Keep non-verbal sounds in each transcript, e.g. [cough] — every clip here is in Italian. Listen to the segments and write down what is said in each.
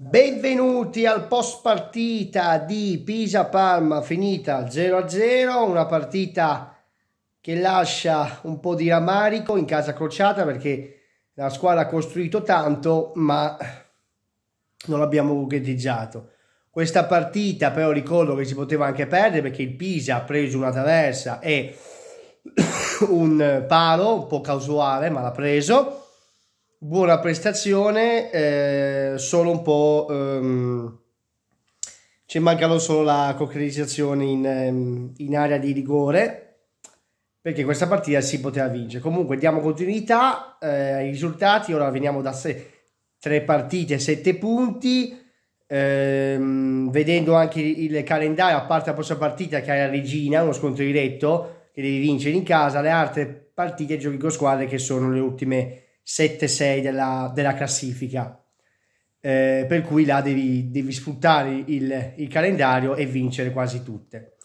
Benvenuti al post partita di Pisa Parma finita 0-0, una partita che lascia un po' di rammarico in casa crociata perché la squadra ha costruito tanto ma non l'abbiamo concretizzato. Questa partita però ricordo che si poteva anche perdere perché il Pisa ha preso una traversa e [coughs] un palo un po' casuale ma l'ha preso buona prestazione, eh, solo un po'... Ehm, ci mancano solo la concretizzazione in, ehm, in area di rigore perché questa partita si poteva vincere. Comunque diamo continuità eh, ai risultati, ora veniamo da tre partite, sette punti. Ehm, vedendo anche il calendario, a parte la prossima partita che hai la Regina, uno scontro diretto che devi vincere in casa, le altre partite giochi con squadre che sono le ultime 7-6 della, della, classifica. Eh, per cui là devi, devi sfruttare il, il, calendario e vincere quasi tutte.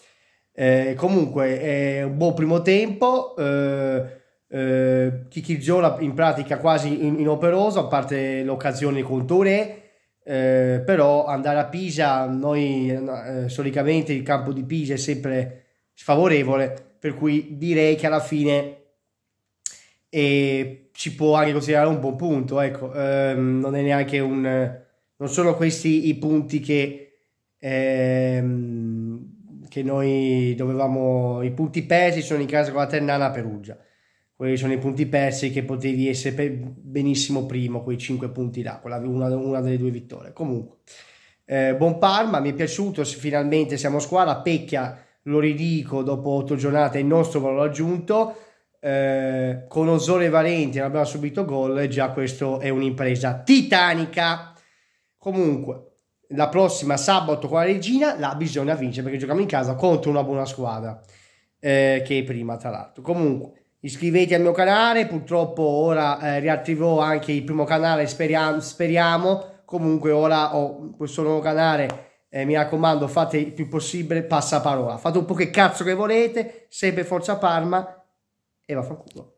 Eh, comunque è un buon primo tempo. Eh, eh, Kikirgiola in pratica quasi inoperoso, a parte l'occasione con Touré. Eh, però andare a Pisa, noi eh, solitamente il campo di Pisa è sempre sfavorevole, per cui direi che alla fine e si può anche considerare un buon punto, ecco, ehm, non è neanche un... non sono questi i punti che, ehm, che noi dovevamo... i punti persi sono in casa con la Ternana a Perugia, quelli sono i punti persi che potevi essere benissimo primo, quei 5 punti là, quella, una, una delle due vittorie, comunque. Eh, buon Parma, mi è piaciuto, finalmente siamo squadra, Pecchia, lo ridico, dopo 8 giornate il nostro valore aggiunto, eh, con Ozone Valenti non abbiamo subito gol, già questo è un'impresa titanica. Comunque, la prossima sabato con la regina la bisogna vincere perché giochiamo in casa contro una buona squadra eh, che è prima tra l'altro. Comunque, iscrivetevi al mio canale, purtroppo ora eh, riattiverò anche il primo canale, speriamo, speriamo. Comunque ora ho questo nuovo canale. Eh, mi raccomando, fate il più possibile passaparola. Fate un po' che cazzo che volete, sempre Forza Parma vaffanculo.